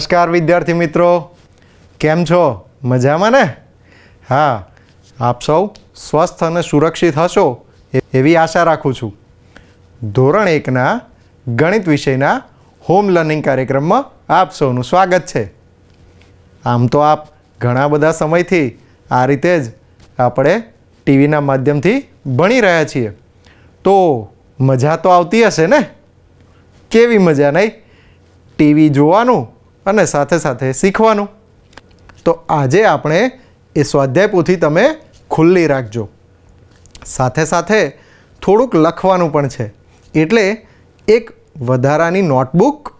નમસ્કાર વિદ્યાર્થી મિત્રો કેમ છો મજામાં ને હા આપ સૌ સ્વસ્થ અને સુરક્ષિત હશો એવી આશા રાખું છું ધોરણ એકના ગણિત વિષયના હોમ લર્નિંગ કાર્યક્રમમાં આપ સૌનું સ્વાગત છે આમ તો આપ ઘણા બધા સમયથી આ રીતે જ આપણે ટીવીના માધ્યમથી ભણી રહ્યા છીએ તો મજા તો આવતી હશે ને કેવી મજા નહીં ટીવી જોવાનું અને સાથે સાથે શીખવાનું તો આજે આપણે એ સ્વાધ્યાય પોથી તમે ખુલ્લી રાખજો સાથે સાથે થોડુંક લખવાનું પણ છે એટલે એક વધારાની નોટબુક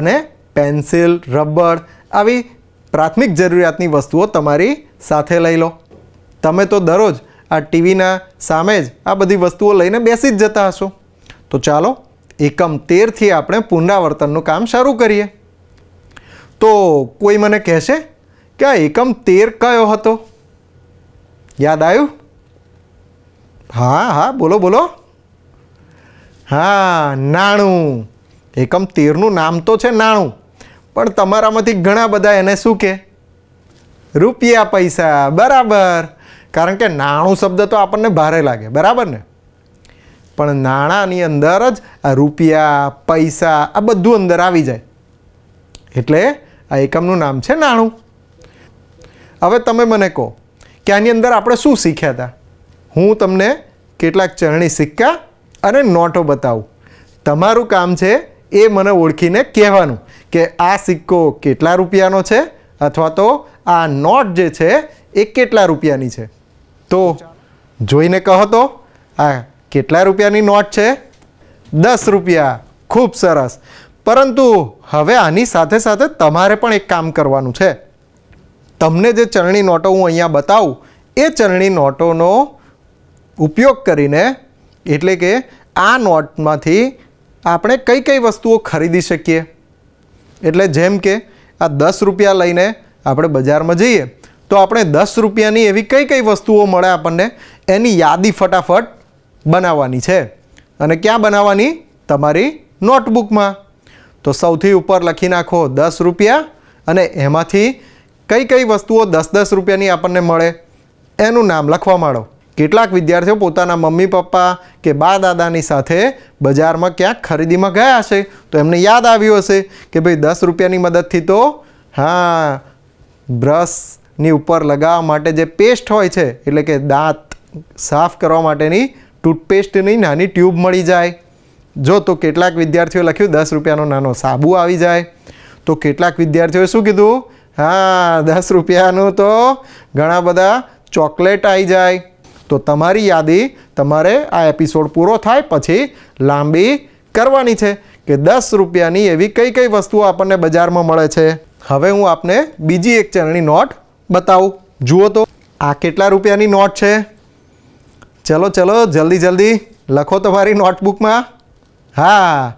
અને પેન્સિલ રબર આવી પ્રાથમિક જરૂરિયાતની વસ્તુઓ તમારી સાથે લઈ લો તમે તો દરરોજ આ ટીવીના સામે જ આ બધી વસ્તુઓ લઈને બેસી જ જતા હશો તો ચાલો એકમ તેરથી આપણે પુનરાવર્તનનું કામ શરૂ કરીએ તો કોઈ મને કહેશે કે આ એકમ તેર કયો હતો યાદ આવ્યું હા હા બોલો બોલો હા નાણું એકમ તેરનું નામ તો છે નાણું પણ તમારામાંથી ઘણા બધા એને શું કહે રૂપિયા પૈસા બરાબર કારણ કે નાણું શબ્દ તો આપણને ભારે લાગે બરાબર ને પણ નાણાંની અંદર જ આ રૂપિયા પૈસા આ બધું અંદર આવી જાય એટલે આ એકમનું નામ છે નાણું હવે તમે મને કહો કે આની અંદર આપણે શું શીખ્યા હતા હું તમને કેટલાક ચરણી સિક્કા અને નોટો બતાવું તમારું કામ છે એ મને ઓળખીને કહેવાનું કે આ સિક્કો કેટલા રૂપિયાનો છે અથવા તો આ નોટ જે છે એ કેટલા રૂપિયાની છે તો જોઈને કહો તો આ કેટલા રૂપિયાની નોટ છે દસ રૂપિયા ખૂબ સરસ પરંતુ હવે આની સાથે સાથે તમારે પણ એક કામ કરવાનું છે તમને જે ચરણી નોટો હું અહીંયા બતાવું એ ચરણી નોટોનો ઉપયોગ કરીને એટલે કે આ નોટમાંથી આપણે કઈ કઈ વસ્તુઓ ખરીદી શકીએ એટલે જેમ કે આ દસ રૂપિયા લઈને આપણે બજારમાં જઈએ તો આપણે દસ રૂપિયાની એવી કઈ કઈ વસ્તુઓ મળે આપણને એની યાદી ફટાફટ બનાવવાની છે અને ક્યાં બનાવવાની તમારી નોટબુકમાં તો સૌથી ઉપર લખી નાખો દસ રૂપિયા અને એમાંથી કઈ કઈ વસ્તુઓ દસ દસ રૂપિયાની આપણને મળે એનું નામ લખવા માંડો કેટલાક વિદ્યાર્થીઓ પોતાના મમ્મી પપ્પા કે બા દાદાની સાથે બજારમાં ક્યાંક ખરીદીમાં ગયા હશે તો એમને યાદ આવ્યું હશે કે ભાઈ દસ રૂપિયાની મદદથી તો હા બ્રશની ઉપર લગાવવા માટે જે પેસ્ટ હોય છે એટલે કે દાંત સાફ કરવા માટેની ટૂથપેસ્ટની નાની ટ્યુબ મળી જાય જો તો કેટલાક વિદ્યાર્થીઓએ લખ્યું દસ રૂપિયાનો નાનો સાબુ આવી જાય તો કેટલાક વિદ્યાર્થીઓએ શું કીધું હા દસ રૂપિયાનું તો ઘણા બધા ચોકલેટ આવી જાય તો તમારી યાદી તમારે આ એપિસોડ પૂરો થાય પછી લાંબી કરવાની છે કે દસ રૂપિયાની એવી કઈ કઈ વસ્તુઓ આપણને બજારમાં મળે છે હવે હું આપને બીજી એક ચરણી નોટ બતાવું જુઓ તો આ કેટલા રૂપિયાની નોટ છે ચલો ચલો જલ્દી જલ્દી લખો તમારી નોટબુકમાં હા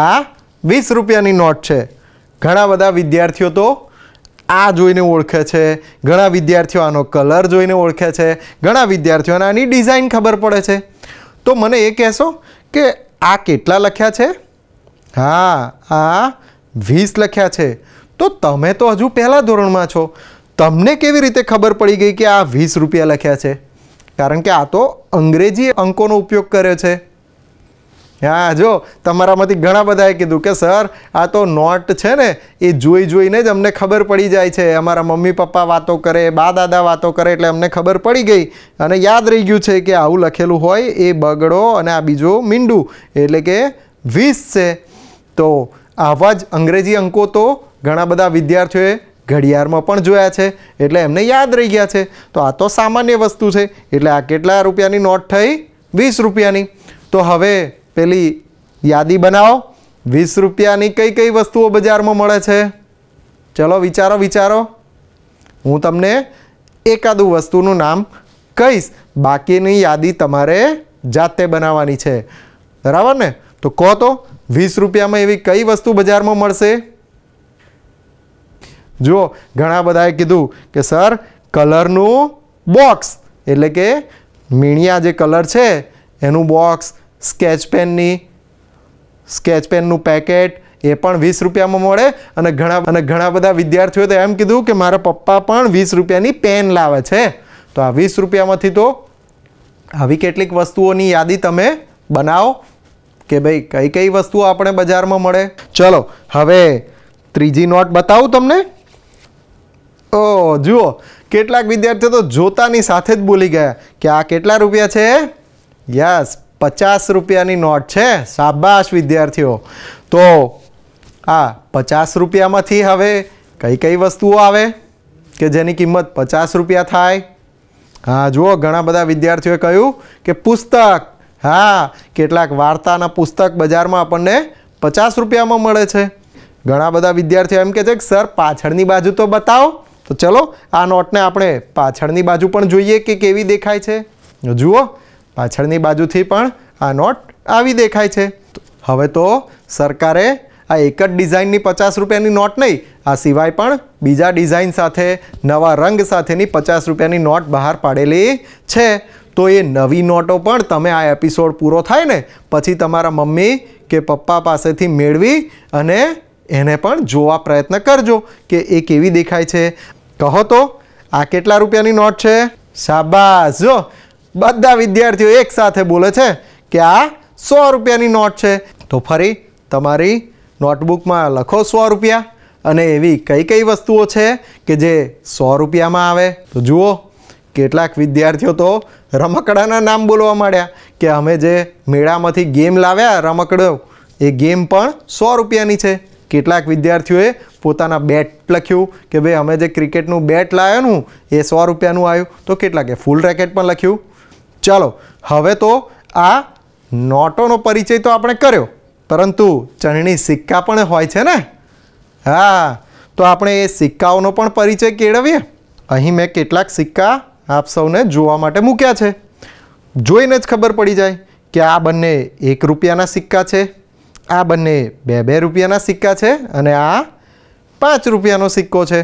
આ વીસ રૂપિયાની નોટ છે ઘણા બધા વિદ્યાર્થીઓ તો આ જોઈને ઓળખે છે ઘણા વિદ્યાર્થીઓ આનો કલર જોઈને ઓળખે છે ઘણા વિદ્યાર્થીઓને આની ડિઝાઇન ખબર પડે છે તો મને એ કહેશો કે આ કેટલા લખ્યા છે હા આ વીસ લખ્યા છે તો તમે તો હજુ પહેલાં ધોરણમાં છો તમને કેવી રીતે ખબર પડી ગઈ કે આ વીસ રૂપિયા લખ્યા છે કારણ કે આ તો અંગ્રેજી અંકોનો ઉપયોગ કર્યો છે હા જો તમારામાંથી ઘણા બધાએ કીધું કે સર આ તો નોટ છે ને એ જોઈ જોઈને જ અમને ખબર પડી જાય છે અમારા મમ્મી પપ્પા વાતો કરે બા દાદા વાતો કરે એટલે અમને ખબર પડી ગઈ અને યાદ રહી ગયું છે કે આવું લખેલું હોય એ બગડો અને આ બીજો મીંડું એટલે કે વીસ છે તો આવા જ અંગ્રેજી અંકો તો ઘણા બધા વિદ્યાર્થીઓએ ઘડિયાળમાં પણ જોયા છે એટલે એમને યાદ રહી ગયા છે તો આ તો સામાન્ય વસ્તુ છે એટલે આ કેટલા રૂપિયાની નોટ થઈ વીસ રૂપિયાની તો હવે પેલી યાદી બનાવો વીસ રૂપિયાની કઈ કઈ વસ્તુઓ બજારમાં મળે છે ચલો વિચારો વિચારો હું તમને એકાદું વસ્તુનું નામ કહીશ બાકીની યાદી તમારે જાતે બનાવવાની છે બરાબર ને તો કહો તો વીસ રૂપિયામાં એવી કઈ વસ્તુ બજારમાં મળશે જુઓ ઘણા બધાએ કીધું કે સર કલરનું બોક્સ એટલે કે મીણિયા જે કલર છે એનું બોક્સ સ્કેચ પેનની સ્કેચ પેનનું પેકેટ એ પણ વીસ રૂપિયામાં મળે અને ઘણા અને ઘણા બધા વિદ્યાર્થીઓ તો એમ કીધું કે મારા પપ્પા પણ વીસ રૂપિયાની પેન લાવે છે તો આ વીસ રૂપિયામાંથી તો આવી કેટલીક વસ્તુઓની યાદી તમે બનાવો કે ભાઈ કઈ કઈ વસ્તુઓ આપણે બજારમાં મળે ચલો હવે ત્રીજી નોટ બતાવું તમને ઓ જુઓ કેટલાક વિદ્યાર્થીઓ તો જોતાની સાથે જ બોલી ગયા કે આ કેટલા રૂપિયા છે યસ પચાસ રૂપિયાની નોટ છે શાબાશ વિદ્યાર્થીઓ તો આ પચાસ રૂપિયામાંથી હવે કઈ કઈ વસ્તુઓ આવે કે જેની કિંમત પચાસ રૂપિયા થાય હા જુઓ ઘણા બધા વિદ્યાર્થીઓએ કહ્યું કે પુસ્તક હા કેટલાક વાર્તાના પુસ્તક બજારમાં આપણને પચાસ રૂપિયામાં મળે છે ઘણા બધા વિદ્યાર્થીઓ એમ કે છે કે સર પાછળની બાજુ તો બતાવો તો ચલો આ નોટને આપણે પાછળની બાજુ પણ જોઈએ કે કેવી દેખાય છે જુઓ પાછળની બાજુથી પણ આ નોટ આવી દેખાય છે હવે તો સરકારે આ એક જ ડિઝાઇનની પચાસ રૂપિયાની નોટ નહીં આ સિવાય પણ બીજા ડિઝાઇન સાથે નવા રંગ સાથેની પચાસ રૂપિયાની નોટ બહાર પાડેલી છે તો એ નવી નોટો પણ તમે આ એપિસોડ પૂરો થાય ને પછી તમારા મમ્મી કે પપ્પા પાસેથી મેળવી અને એને પણ જોવા પ્રયત્ન કરજો કે એ કેવી દેખાય છે કહો તો આ કેટલા રૂપિયાની નોટ છે શાબાશ જો બધા વિદ્યાર્થીઓ એક સાથે બોલે છે કે આ સો રૂપિયાની નોટ છે તો ફરી તમારી નોટબુકમાં લખો સો રૂપિયા અને એવી કઈ કઈ વસ્તુઓ છે કે જે સો રૂપિયામાં આવે તો જુઓ કેટલાક વિદ્યાર્થીઓ તો રમકડાના નામ બોલવા માંડ્યા કે અમે જે મેળામાંથી ગેમ લાવ્યા રમકડો એ ગેમ પણ સો રૂપિયાની છે કેટલાક વિદ્યાર્થીઓએ પોતાના બેટ લખ્યું કે ભાઈ અમે જે ક્રિકેટનું બેટ લાવ્યાનું એ સો રૂપિયાનું આવ્યું તો કેટલાકે ફૂલ રેકેટ પણ લખ્યું ચાલો હવે તો આ નોટોનો પરિચય તો આપણે કર્યો પરંતુ ચલણી સિક્કા પણ હોય છે ને હા તો આપણે એ સિક્કાઓનો પણ પરિચય કેળવીએ અહીં મેં કેટલાક સિક્કા આપ સૌને જોવા માટે મૂક્યા છે જોઈને જ ખબર પડી જાય કે આ બંને એક રૂપિયાના સિક્કા છે આ બંને બે બે રૂપિયાના સિક્કા છે અને આ પાંચ રૂપિયાનો સિક્કો છે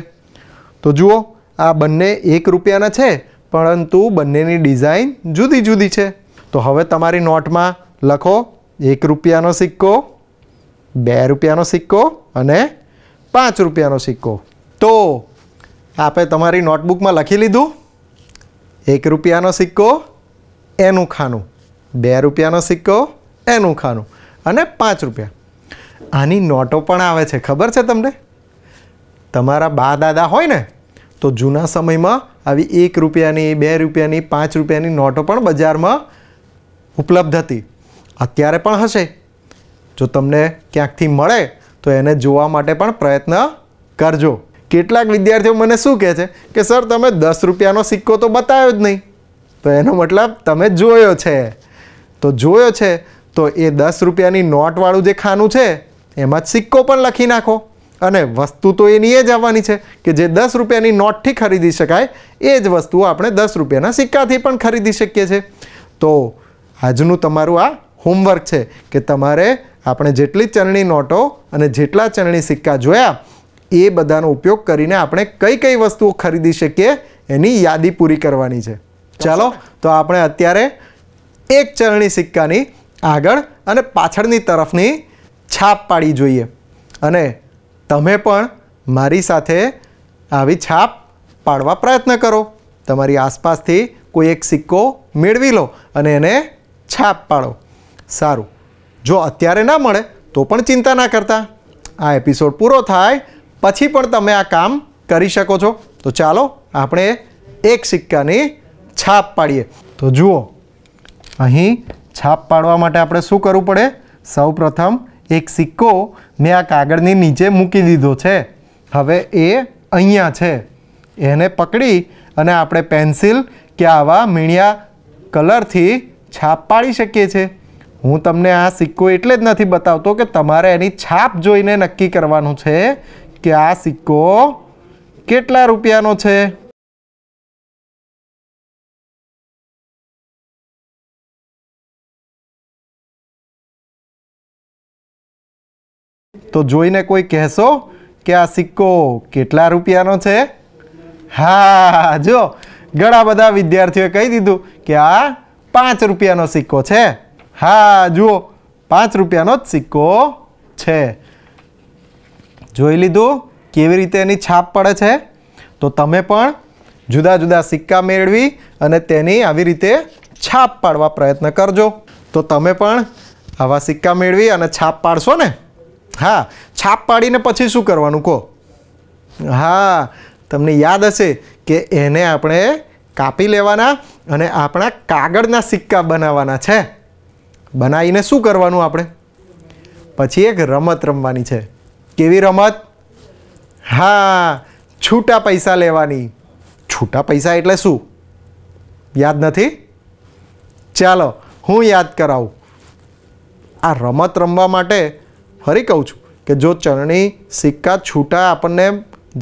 તો જુઓ આ બંને એક રૂપિયાના છે પરંતુ બંનેની ડિઝાઇન જુદી જુદી છે તો હવે તમારી નોટમાં લખો એક રૂપિયાનો સિક્કો બે રૂપિયાનો સિક્કો અને પાંચ રૂપિયાનો સિક્કો તો આપે તમારી નોટબુકમાં લખી લીધું એક રૂપિયાનો સિક્કો એનું ખાનું બે રૂપિયાનો સિક્કો એનું ખાનું અને પાંચ રૂપિયા આની નોટો પણ આવે છે ખબર છે તમને તમારા બા દાદા હોય ને તો જૂના સમયમાં આવી એક રૂપિયાની બે રૂપિયાની પાંચ રૂપિયાની નોટો પણ બજારમાં ઉપલબ્ધ હતી અત્યારે પણ હશે જો તમને ક્યાંકથી મળે તો એને જોવા માટે પણ પ્રયત્ન કરજો કેટલાક વિદ્યાર્થીઓ મને શું કહે છે કે સર તમે દસ રૂપિયાનો સિક્કો તો બતાવ્યો જ નહીં તો એનો મતલબ તમે જોયો છે તો જોયો છે તો એ દસ રૂપિયાની નોટવાળું જે ખાનું છે એમાં જ સિક્કો પણ લખી નાખો અને વસ્તુ તો એની એ જ આવવાની છે કે જે દસ રૂપિયાની નોટથી ખરીદી શકાય એ જ વસ્તુઓ આપણે દસ રૂપિયાના સિક્કાથી પણ ખરીદી શકીએ છીએ તો આજનું તમારું આ હોમવર્ક છે કે તમારે આપણે જેટલી ચરણી નોટો અને જેટલા ચરણી સિક્કા જોયા એ બધાનો ઉપયોગ કરીને આપણે કઈ કઈ વસ્તુઓ ખરીદી શકીએ એની યાદી પૂરી કરવાની છે ચાલો તો આપણે અત્યારે એક ચરણી સિક્કાની આગળ અને પાછળની તરફની છાપ પાડી જોઈએ અને તમે પણ મારી સાથે આવી છાપ પાડવા પ્રયત્ન કરો તમારી આસપાસથી કોઈ એક સિક્કો મેળવી લો અને એને છાપ પાડો સારું જો અત્યારે ના મળે તો પણ ચિંતા ના કરતા આ એપિસોડ પૂરો થાય પછી પણ તમે આ કામ કરી શકો છો તો ચાલો આપણે એક સિક્કાની છાપ પાડીએ તો જુઓ અહીં છાપ પાડવા માટે આપણે શું કરવું પડે સૌ પ્રથમ એક સિક્કો મેં આ કાગળની નીચે મૂકી દીધો છે હવે એ અહીંયા છે એને પકડી અને આપણે પેન્સિલ કે આવા મીણિયા કલરથી છાપ પાડી શકીએ છીએ હું તમને આ સિક્કો એટલે જ નથી બતાવતો કે તમારે એની છાપ જોઈને નક્કી કરવાનું છે કે આ સિક્કો કેટલા રૂપિયાનો છે તો જોઈને કોઈ કહેશો કે આ સિક્કો કેટલા રૂપિયાનો છે હા જો ઘણા બધા વિદ્યાર્થીઓએ કહી દીધું કે આ પાંચ રૂપિયાનો સિક્કો છે હા જુઓ પાંચ રૂપિયાનો જ સિક્કો છે જોઈ લીધું કેવી રીતે એની છાપ પડે છે તો તમે પણ જુદા જુદા સિક્કા મેળવી અને તેની આવી રીતે છાપ પાડવા પ્રયત્ન કરજો તો તમે પણ આવા સિક્કા મેળવી અને છાપ પાડશો ને હા છાપ પાડીને પછી શું કરવાનું કહો હા તમને યાદ હશે કે એને આપણે કાપી લેવાના અને આપણા કાગળના સિક્કા બનાવવાના છે બનાવીને શું કરવાનું આપણે પછી એક રમત રમવાની છે કેવી રમત હા છૂટા પૈસા લેવાની છૂટા પૈસા એટલે શું યાદ નથી ચાલો હું યાદ કરાવું આ રમત રમવા માટે ફરી કહું છું કે જો ચરણી સિક્કા છૂટા આપણને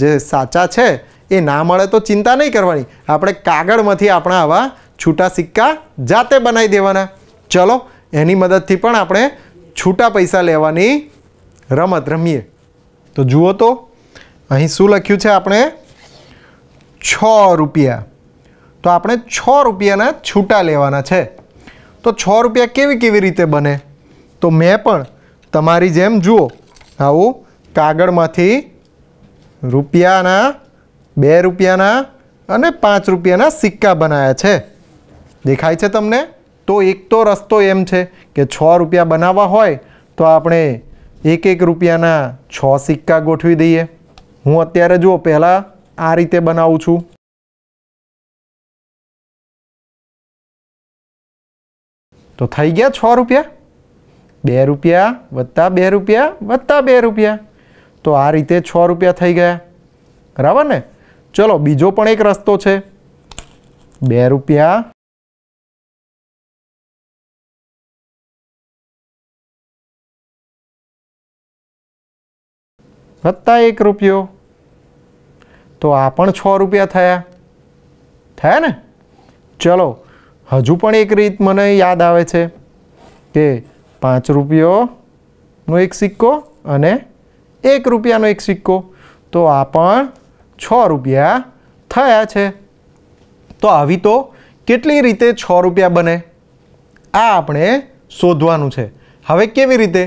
જે સાચા છે એ ના મળે તો ચિંતા નહીં કરવાની આપણે કાગળમાંથી આપણા આવા છૂટા સિક્કા જાતે બનાવી દેવાના ચલો એની મદદથી પણ આપણે છૂટા પૈસા લેવાની રમત રમીએ તો જુઓ તો અહીં શું લખ્યું છે આપણે છ રૂપિયા તો આપણે છ રૂપિયાના છૂટા લેવાના છે તો છ રૂપિયા કેવી કેવી રીતે બને તો મેં પણ તમારી જેમ જુઓ આવું કાગળમાંથી રૂપિયાના બે રૂપિયાના અને પાંચ રૂપિયાના સિક્કા બનાવ્યા છે દેખાય છે તમને તો એક તો રસ્તો એમ છે કે છ રૂપિયા બનાવવા હોય તો આપણે એક એક રૂપિયાના છ સિક્કા ગોઠવી દઈએ હું અત્યારે જુઓ પહેલાં આ રીતે બનાવું છું તો થઈ ગયા છ રૂપિયા બે રૂપિયા વત્તા બે રૂપિયા વત્તા બે રૂપિયા તો આ રીતે છ રૂપિયા થઈ ગયા બરાબર ને ચલો બીજો પણ એક રસ્તો છે બે રૂપિયા વત્તા એક રૂપિયો તો આ પણ છ રૂપિયા થયા થયા ને ચલો હજુ પણ એક રીત મને યાદ આવે છે કે પાંચ રૂપિયોનો એક સિક્કો અને એક રૂપિયાનો એક સિક્કો તો આ પણ છ રૂપિયા થયા છે તો આવી તો કેટલી રીતે છ રૂપિયા બને આ આપણે શોધવાનું છે હવે કેવી રીતે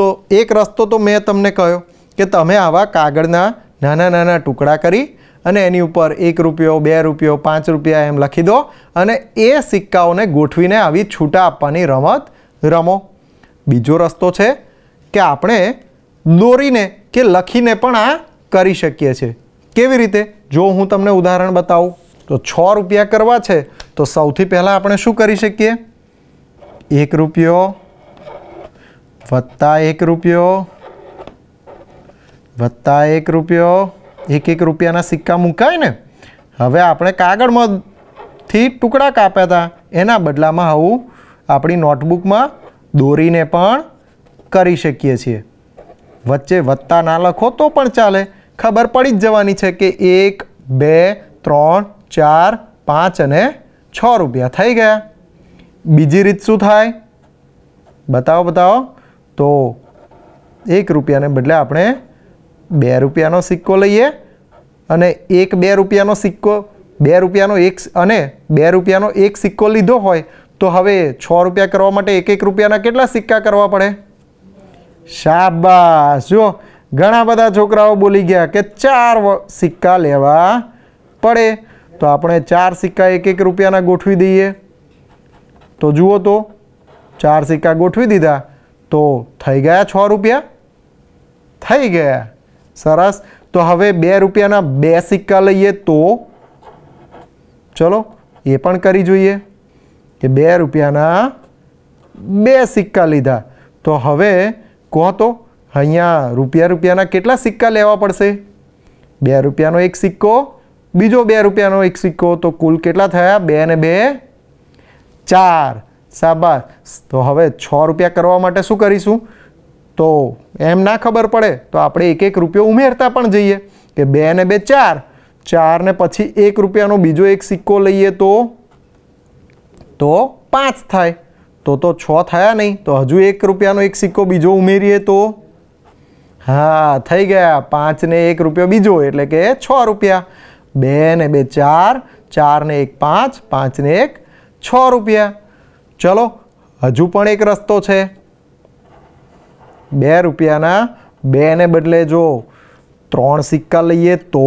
તો એક રસ્તો તો મેં તમને કહ્યો કે તમે આવા કાગળના નાના નાના ટુકડા કરી અને એની ઉપર એક રૂપિયો બે રૂપિયો પાંચ રૂપિયા એમ લખી દો અને એ સિક્કાઓને ગોઠવીને આવી છૂટા આપવાની રમત રમો બીજો રસ્તો છે કે આપણે દોરીને કે લખીને પણ આ કરી શકીએ છીએ કેવી રીતે જો હું તમને ઉદાહરણ બતાવું તો છ રૂપિયા કરવા છે તો સૌથી પહેલાં આપણે શું કરી શકીએ એક રૂપિયો વત્તા એક રૂપિયો વત્તા એક રૂપિયો એક એક રૂપિયાના સિક્કા મૂકાય ને હવે આપણે કાગળમાંથી ટુકડા કાપ્યા હતા એના બદલામાં આવું આપણી નોટબુકમાં દોરીને પણ કરી શકીએ છીએ વચ્ચે વત્તા ના લખો તો પણ ચાલે ખબર પડી જ જવાની છે કે એક બે ત્રણ ચાર પાંચ અને છ રૂપિયા થઈ ગયા બીજી રીત શું થાય બતાવો બતાવો તો એક રૂપિયાને બદલે આપણે બે રૂપિયાનો સિક્કો લઈએ અને એક બે રૂપિયાનો સિક્કો બે રૂપિયાનો એક અને બે રૂપિયાનો એક સિક્કો લીધો હોય તો હવે છ રૂપિયા કરવા માટે એક એક રૂપિયાના કેટલા સિક્કા કરવા પડે શાબાશ જો ઘણા બધા છોકરાઓ બોલી ગયા કે ચાર સિક્કા લેવા પડે તો આપણે ચાર સિક્કા એક એક રૂપિયાના ગોઠવી દઈએ તો જુઓ તો ચાર સિક્કા ગોઠવી દીધા તો થઈ ગયા છ રૂપિયા થઈ ગયા સરસ તો હવે બે રૂપિયાના બે સિક્કા લઈએ તો ચલો એ પણ કરી જોઈએ કે બે રૂપિયાના બે સિક્કા લીધા તો હવે કહો તો અહીંયા રૂપિયા રૂપિયાના કેટલા સિક્કા લેવા પડશે બે રૂપિયાનો એક સિક્કો બીજો બે રૂપિયાનો એક સિક્કો તો કુલ કેટલા થયા બે ને બે ચાર શાબાશ તો હવે છ રૂપિયા કરવા માટે શું કરીશું તો એમ ના ખબર પડે તો આપણે એક એક રૂપિયો ઉમેરતા પણ જઈએ કે બે ને બે ચાર ચારને પછી એક રૂપિયાનો બીજો એક સિક્કો લઈએ તો તો પાંચ થાય તો તો છ થયા નહીં તો હજુ એક રૂપિયાનો એક સિક્કો બીજો ઉમેરીએ તો હા થઈ ગયા પાંચને એક રૂપિયો બીજો એટલે કે છ રૂપિયા બે ને બે ચાર ચારને એક પાંચ પાંચને એક છ રૂપિયા ચલો હજુ પણ એક રસ્તો છે બે રૂપિયાના બેને બદલે જો ત્રણ સિક્કા લઈએ તો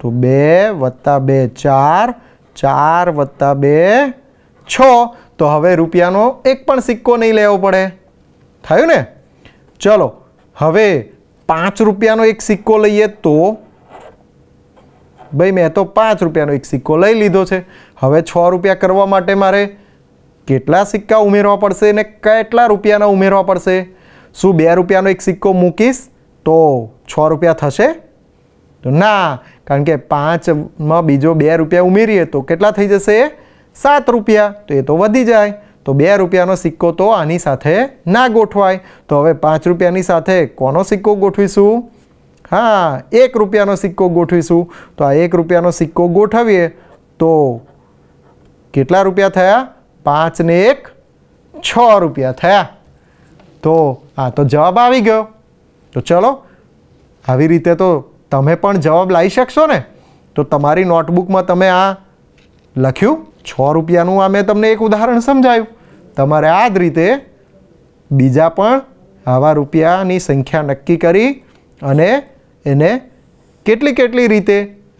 તો બે વત્તા બે ચાર ચાર વત્તા બે છ તો હવે રૂપિયાનો એક પણ સિક્કો નહીં લેવો પડે થયું ને ચલો હવે પાંચ રૂપિયાનો એક સિક્કો લઈએ તો ભાઈ મેં તો પાંચ રૂપિયાનો એક સિક્કો લઈ લીધો છે હવે છ રૂપિયા કરવા માટે મારે કેટલા સિક્કા ઉમેરવા પડશે ને કેટલા રૂપિયાના ઉમેરવા પડશે શું બે રૂપિયાનો એક સિક્કો મૂકીશ તો છ રૂપિયા થશે તો ના કારણ કે પાંચમાં બીજો બે રૂપિયા ઉમેરીએ તો કેટલા થઈ જશે સાત રૂપિયા તો એ તો વધી જાય તો બે રૂપિયાનો સિક્કો તો આની સાથે ના ગોઠવાય તો હવે પાંચ રૂપિયાની સાથે કોનો સિક્કો ગોઠવીશું હા એક રૂપિયાનો સિક્કો ગોઠવીશું તો આ એક રૂપિયાનો સિક્કો ગોઠવીએ તો કેટલા રૂપિયા થયા પાંચ ને એક છ રૂપિયા થયા તો આ તો જવાબ આવી ગયો તો ચલો આવી રીતે તો તમે પણ જવાબ લાવી શકશો ને તો તમારી નોટબુકમાં તમે આ લખ્યું છ રૂપિયાનું આ મેં તમને એક ઉદાહરણ સમજાયું તમારે આ જ રીતે બીજા પણ આવા રૂપિયાની સંખ્યા નક્કી કરી અને એને કેટલી કેટલી રીતે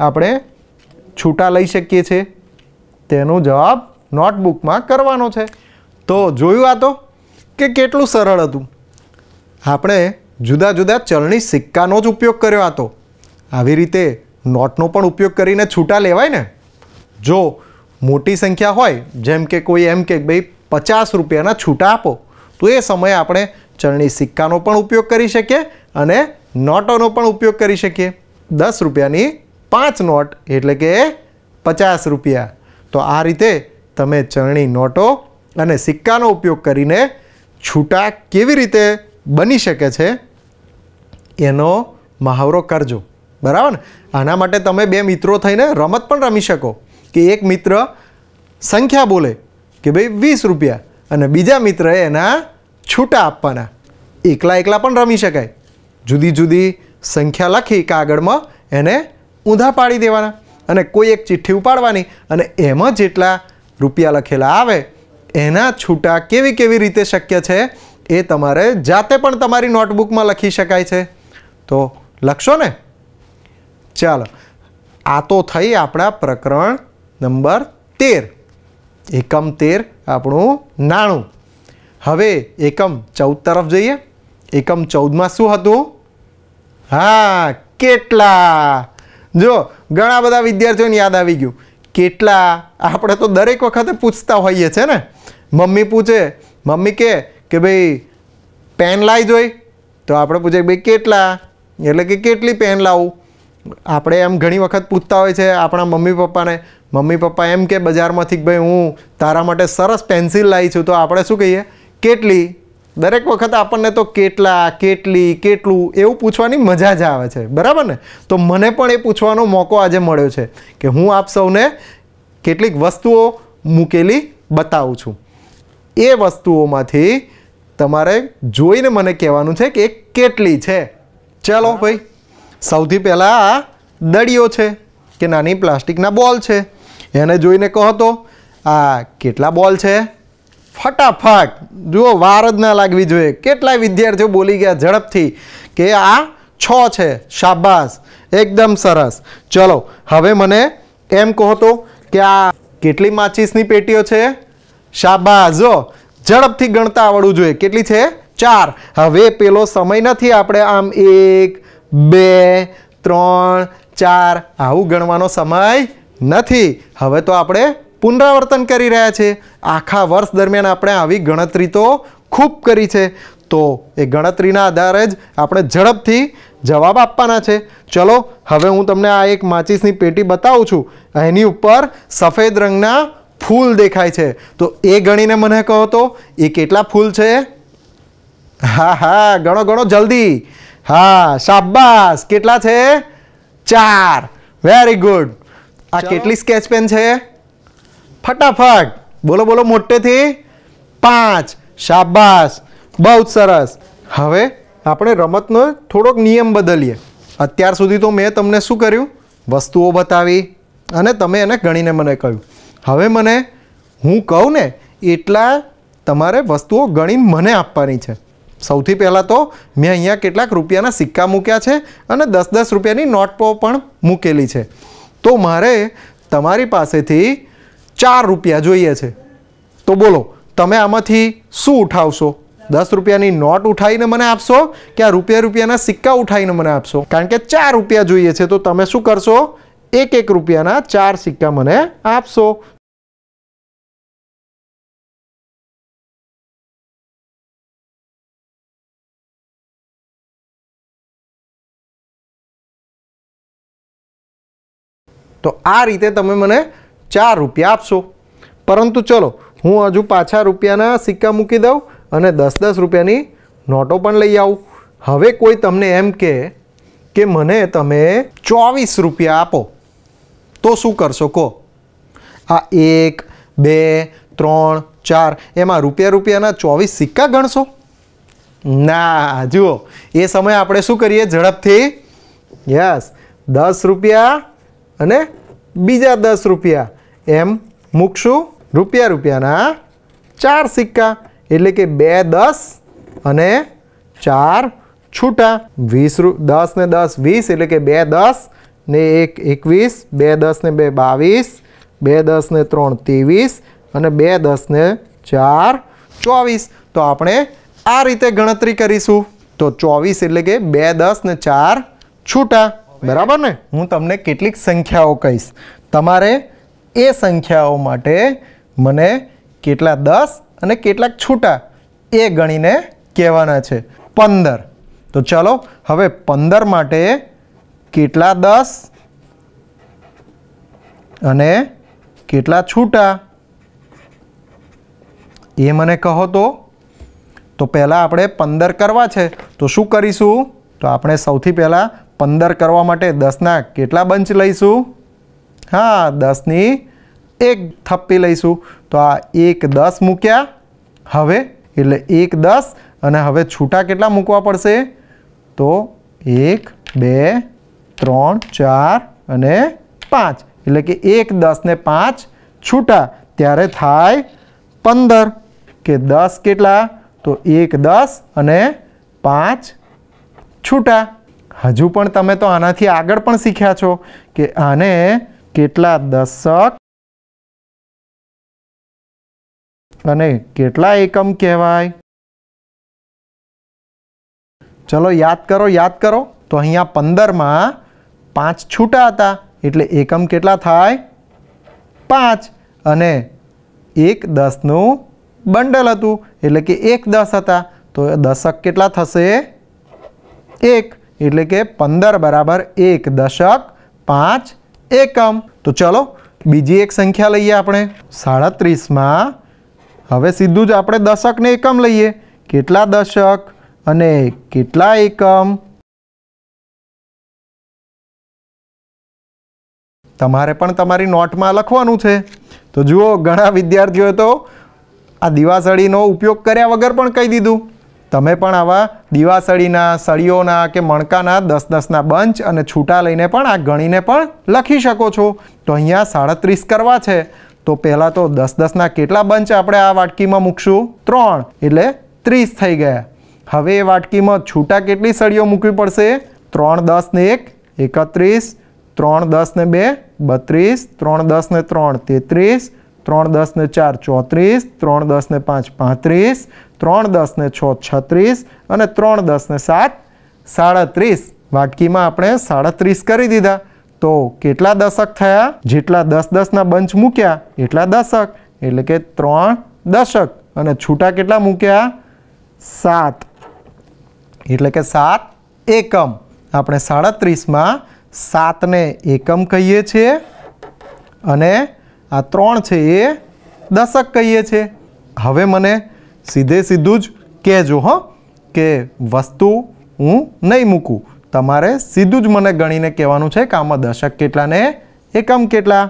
આપણે છૂટા લઈ શકીએ છીએ તેનો જવાબ નોટબુકમાં કરવાનો છે તો જોયું આ તો કે કેટલું સરળ હતું આપણે જુદા જુદા ચલણી સિક્કાનો જ ઉપયોગ કર્યો હતો આવી રીતે નોટનો પણ ઉપયોગ કરીને છૂટા લેવાય ને જો મોટી સંખ્યા હોય જેમ કે કોઈ એમ કે ભાઈ પચાસ રૂપિયાના છૂટા આપો તો એ સમયે આપણે ચરણી સિક્કાનો પણ ઉપયોગ કરી શકીએ અને નોટોનો પણ ઉપયોગ કરી શકીએ દસ રૂપિયાની પાંચ નોટ એટલે કે પચાસ રૂપિયા તો આ રીતે તમે ચલણી નોટો અને સિક્કાનો ઉપયોગ કરીને છૂટા કેવી રીતે બની શકે છે એનો મહાવરો કરજો બરાબર ને આના માટે તમે બે મિત્રો થઈને રમત પણ રમી શકો કે એક મિત્ર સંખ્યા બોલે કે ભાઈ વીસ રૂપિયા અને બીજા મિત્રએ એના છૂટા આપવાના એકલા એકલા પણ રમી શકાય જુદી જુદી સંખ્યા લખી કાગળમાં એને ઊંધા પાડી દેવાના અને કોઈ એક ચિઠ્ઠી ઉપાડવાની અને એમાં જેટલા રૂપિયા લખેલા આવે એના છૂટા કેવી કેવી રીતે શક્ય છે એ તમારે જાતે પણ તમારી નોટબુકમાં લખી શકાય છે તો લખશો ને ચાલો આ તો થઈ આપણા પ્રકરણ નંબર તેર એકમ તેર આપણું નાણું હવે એકમ ચૌદ તરફ જઈએ એકમ ચૌદમાં શું હતું હા કેટલા જો ઘણા બધા વિદ્યાર્થીઓને યાદ આવી ગયું કેટલા આપણે તો દરેક વખતે પૂછતા હોઈએ છે ને મમ્મી પૂછે મમ્મી કહે કે ભાઈ પેન લાવી જોઈ તો આપણે પૂછે ભાઈ કેટલા એટલે કે કેટલી પેન લાવું આપણે એમ ઘણી વખત પૂછતા હોય છે આપણા મમ્મી પપ્પાને મમ્મી પપ્પા એમ કે બજારમાંથી ભાઈ હું તારા માટે સરસ પેન્સિલ લાવી છું તો આપણે શું કહીએ કેટલી દરેક વખત આપણને તો કેટલા કેટલી કેટલું એવું પૂછવાની મજા જ આવે છે બરાબર ને તો મને પણ એ પૂછવાનો મોકો આજે મળ્યો છે કે હું આપ સૌને કેટલીક વસ્તુઓ મૂકેલી બતાવું છું એ વસ્તુઓમાંથી તમારે જોઈને મને કહેવાનું છે કે એ કેટલી છે ચાલો ભાઈ સૌથી પહેલાં આ દડીઓ છે કે નાની પ્લાસ્ટિકના બોલ છે એને જોઈને કહો તો આ કેટલા બોલ છે ફટાફટ જુઓ વાર જ ના લાગવી જોઈએ કેટલાય વિદ્યાર્થીઓ બોલી ગયા ઝડપથી કે આ છ છે શાબાશ એકદમ સરસ ચલો હવે મને એમ કહો તો કે આ કેટલી માચિસની પેટીઓ છે શાબાશ જો ઝડપથી ગણતા આવડવું જોઈએ કેટલી છે ચાર હવે પેલો સમય નથી આપણે આમ એક બે ત્રણ ચાર આવું ગણવાનો સમય નથી હવે તો આપણે પુનરાવર્તન કરી રહ્યા છે આખા વર્ષ દરમિયાન આપણે આવી ગણતરી તો ખૂબ કરી છે તો એ ગણતરીના આધારે જ આપણે ઝડપથી જવાબ આપવાના છે ચલો હવે હું તમને આ એક માચિસની પેટી બતાવું છું એની ઉપર સફેદ રંગના ફૂલ દેખાય છે તો એ ગણીને મને કહો તો એ કેટલા ફૂલ છે હા હા ગણો ગણો જલ્દી હા શાબાશ કેટલા છે ચાર વેરી ગુડ આ કેટલી સ્કેચ પેન છે ફટાફટ બોલો બોલો મોટેથી પાંચ શાબાશ બહુ જ સરસ હવે આપણે રમતનો થોડોક નિયમ બદલીએ અત્યાર સુધી તો મેં તમને શું કર્યું વસ્તુઓ બતાવી અને તમે એને ગણીને મને કહ્યું હવે મને હું કહું ને એટલા તમારે વસ્તુઓ ગણીને મને આપવાની છે સૌથી પહેલાં તો મેં અહીંયા કેટલાક રૂપિયાના સિક્કા મૂક્યા છે અને દસ દસ રૂપિયાની નોટો પણ મૂકેલી છે તો મારે તમારી પાસેથી ચાર રૂપિયા જોઈએ છે તો બોલો તમે આમાંથી શું ઉઠાવશો દસ રૂપિયાની નોટ ઉઠાવીને મને આપશો કે આ રૂપિયા રૂપિયાના સિક્કા ઉઠાવીને મને આપશો કારણ કે ચાર રૂપિયા જોઈએ છે તો તમે શું કરશો એક એક રૂપિયાના ચાર સિક્કા મને આપશો તો આ રીતે તમે મને ચાર રૂપિયા આપશો પરંતુ ચલો હું હજુ પાછા રૂપિયાના સિક્કા મૂકી દઉં અને દસ દસ રૂપિયાની નોટો પણ લઈ આવું હવે કોઈ તમને એમ કહે કે મને તમે ચોવીસ રૂપિયા આપો તો શું કરશો કહો આ એક બે ત્રણ ચાર એમાં રૂપિયા રૂપિયાના ચોવીસ સિક્કા ગણશો ના જુઓ એ સમયે આપણે શું કરીએ ઝડપથી યસ દસ રૂપિયા અને બીજા દસ રૂપિયા એમ મૂકશું રૂપિયા રૂપિયાના ચાર સિક્કા એટલે કે બે દસ અને ચાર છૂટા વીસ રૂ દસ ને દસ વીસ એટલે કે બે દસ ને એક એકવીસ બે દસ ને બે બાવીસ બે દસ ને ત્રણ ત્રેવીસ અને બે દસ ને ચાર ચોવીસ તો આપણે આ રીતે ગણતરી કરીશું તો ચોવીસ એટલે કે બે દસ ને ચાર છૂટા બરાબર ને હું તમને કેટલીક સંખ્યાઓ કહીશ તમારે એ સંખ્યાઓ માટે મને કેટલા દસ અને કેટલાક છૂટા એ ગણીને કહેવાના છે પંદર તો ચાલો હવે પંદર માટે કેટલા દસ અને કેટલા છૂટા એ મને કહો તો તો પહેલાં આપણે પંદર કરવા છે તો શું કરીશું તો આપણે સૌથી પહેલાં પંદર કરવા માટે દસના કેટલા બંચ લઈશું હા દસની એક થપ્પી લઈશું તો આ એક દસ મૂક્યા હવે એટલે એક દસ અને હવે છૂટા કેટલા મૂકવા પડશે તો એક બે ત્રણ ચાર અને પાંચ એટલે કે એક દસને પાંચ છૂટા ત્યારે થાય પંદર કે દસ કેટલા તો એક દસ અને પાંચ છૂટા હજુ પણ તમે તો આનાથી આગળ પણ શીખ્યા છો કે આને કેટલા દશક અને કેટલા એકમ કહેવાય ચલો યાદ કરો યાદ કરો તો અહીંયા પંદરમાં પાંચ છૂટા હતા એટલે એકમ કેટલા થાય પાંચ અને એક દસનું બંડલ હતું એટલે કે એક દસ હતા તો દશક કેટલા થશે એક એટલે કે પંદર બરાબર એક દશક પાંચ એકમ તો ચલો બીજી એક સંખ્યા લઈએ આપણે સાડત્રીસમાં હવે સીધું જ આપણે દશકને એકમ લઈએ કેટલા દશક અને કેટલા એકમ તમારે પણ તમારી નોટમાં લખવાનું છે તો જુઓ ઘણા વિદ્યાર્થીઓએ તો આ દિવાસળીનો ઉપયોગ કર્યા વગર પણ કહી દીધું તમે પણ આવા દીવાસળીના સળીઓના કે મણકાના દસ દસના બંચ અને છૂટા લઈને પણ આ ગણીને પણ લખી શકો છો તો અહીંયા સાડત્રીસ કરવા છે તો પહેલાં તો દસ દસના કેટલા બંચ આપણે આ વાટકીમાં મૂકશું ત્રણ એટલે ત્રીસ થઈ ગયા હવે એ વાટકીમાં છૂટા કેટલી સળીઓ મૂકવી પડશે ત્રણ દસ ને એક એકત્રીસ ત્રણ દસ ને બે બત્રીસ ત્રણ દસ ને ત્રણ તેત્રીસ ત્રણ દસ ને ચાર ચોત્રીસ ત્રણ દસ ને પાંચ પાંત્રીસ ત્રણ દસ ને છ છત્રીસ અને ત્રણ દસ ને સાત સાડત્રીસ વાટકીમાં આપણે સાડત્રીસ કરી દીધા તો કેટલા દશક થયા જેટલા દસ દસના બંચ મૂક્યા એટલા દશક એટલે કે ત્રણ દશક અને છૂટા કેટલા મૂક્યા સાત એટલે કે સાત એકમ આપણે સાડત્રીસમાં સાતને એકમ કહીએ છીએ અને આ ત્રણ છે એ દશક કહીએ છીએ હવે મને સીધે સીધું જ કહેજો હં કે વસ્તુ હું નહીં મૂકું તમારે સીધું જ મને ગણીને કહેવાનું છે કે આમાં દશક કેટલા ને એકમ કેટલા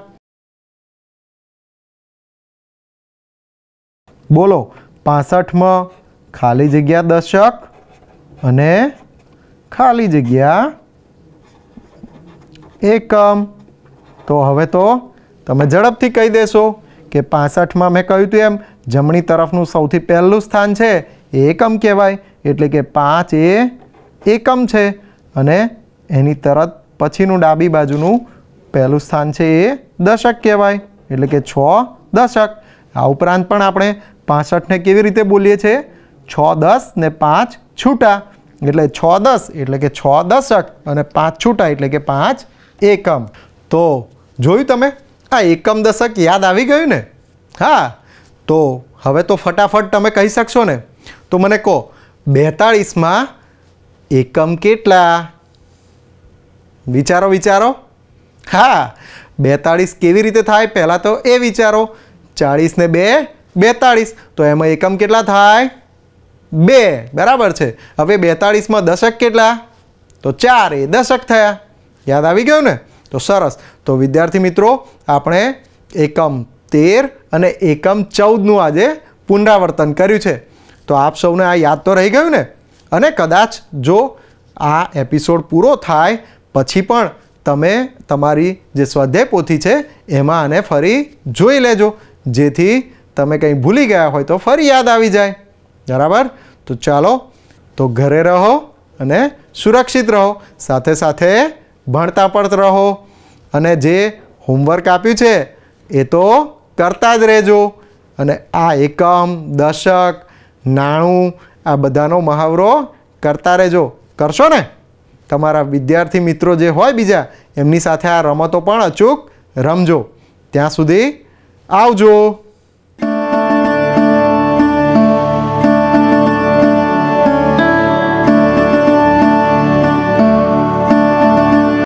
બોલો પાસઠમાં ખાલી જગ્યા દશક અને ખાલી જગ્યા એકમ તો હવે તો તમે ઝડપથી કહી દેશો કે પાસઠમાં મેં કહ્યું હતું એમ જમણી તરફનું સૌથી પહેલું સ્થાન છે એ એકમ કહેવાય એટલે કે પાંચ એ એકમ છે અને એની તરત પછીનું ડાબી બાજુનું પહેલું સ્થાન છે એ દશક કહેવાય એટલે કે છ દશક આ ઉપરાંત પણ આપણે પાસઠને કેવી રીતે બોલીએ છીએ છ દસ ને પાંચ છૂટા એટલે છ દસ એટલે કે છ દશક અને પાંચ છૂટા એટલે કે પાંચ એકમ તો જોયું તમે આ એકમ દશક યાદ આવી ગયું ને હા તો હવે તો ફટાફટ તમે કહી શકશો ને તો મને કહો બેતાળીસમાં એકમ કેટલા વિચારો વિચારો હા બેતાળીસ કેવી રીતે થાય પહેલાં તો એ વિચારો ચાળીસને બે બેતાળીસ તો એમાં એકમ કેટલા થાય બે બરાબર છે હવે બેતાળીસમાં દશક કેટલા તો ચાર એ દશક થયા યાદ આવી ગયું ને તો સરસ તો વિદ્યાર્થી મિત્રો આપણે એકમ તેર અને એકમ ચૌદનું આજે પુનરાવર્તન કર્યું છે તો આપ સૌને આ યાદ તો રહી ગયું ને અને કદાચ જો આ એપિસોડ પૂરો થાય પછી પણ તમે તમારી જે સ્વાધ્યાય પોથી છે એમાં આને ફરી જોઈ લેજો જેથી તમે કંઈ ભૂલી ગયા હોય તો ફરી યાદ આવી જાય બરાબર તો ચાલો તો ઘરે રહો અને સુરક્ષિત રહો સાથે સાથે ભણતા પણ રહો અને જે હોમવર્ક આપ્યું છે એ તો કરતા જ રહેજો અને આ એકમ દશક નાણું આ બધાનો મહાવરો કરતા રહેજો કરશો ને તમારા વિદ્યાર્થી મિત્રો જે હોય બીજા એમની સાથે આ રમતો પણ અચૂક રમજો ત્યાં સુધી આવજો